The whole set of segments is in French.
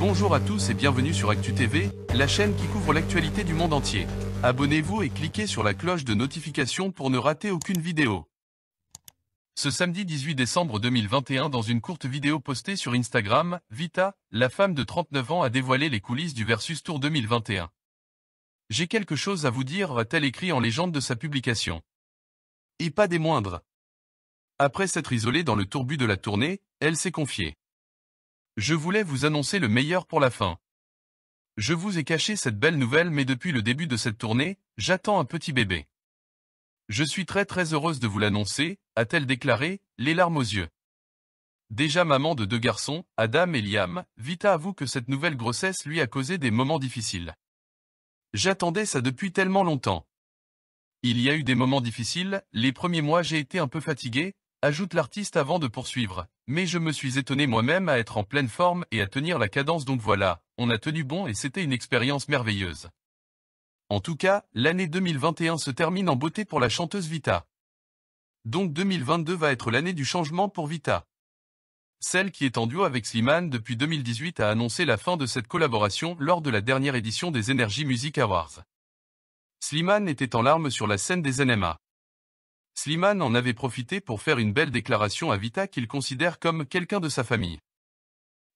Bonjour à tous et bienvenue sur Actu TV, la chaîne qui couvre l'actualité du monde entier. Abonnez-vous et cliquez sur la cloche de notification pour ne rater aucune vidéo. Ce samedi 18 décembre 2021 dans une courte vidéo postée sur Instagram, Vita, la femme de 39 ans a dévoilé les coulisses du Versus Tour 2021. J'ai quelque chose à vous dire, a-t-elle écrit en légende de sa publication. Et pas des moindres. Après s'être isolée dans le tourbu de la tournée, elle s'est confiée. Je voulais vous annoncer le meilleur pour la fin. Je vous ai caché cette belle nouvelle mais depuis le début de cette tournée, j'attends un petit bébé. Je suis très très heureuse de vous l'annoncer, a-t-elle déclaré, les larmes aux yeux. Déjà maman de deux garçons, Adam et Liam, Vita avoue que cette nouvelle grossesse lui a causé des moments difficiles. J'attendais ça depuis tellement longtemps. Il y a eu des moments difficiles, les premiers mois j'ai été un peu fatiguée, ajoute l'artiste avant de poursuivre. Mais je me suis étonné moi-même à être en pleine forme et à tenir la cadence donc voilà, on a tenu bon et c'était une expérience merveilleuse. En tout cas, l'année 2021 se termine en beauté pour la chanteuse Vita. Donc 2022 va être l'année du changement pour Vita. Celle qui est en duo avec Slimane depuis 2018 a annoncé la fin de cette collaboration lors de la dernière édition des Energy Music Awards. Slimane était en larmes sur la scène des NMA. Slimane en avait profité pour faire une belle déclaration à Vita qu'il considère comme quelqu'un de sa famille.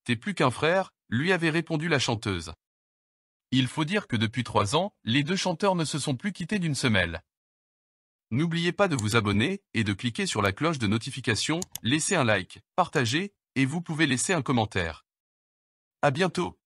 T'es plus qu'un frère, lui avait répondu la chanteuse. Il faut dire que depuis trois ans, les deux chanteurs ne se sont plus quittés d'une semelle. N'oubliez pas de vous abonner et de cliquer sur la cloche de notification, laissez un like, partagez, et vous pouvez laisser un commentaire. À bientôt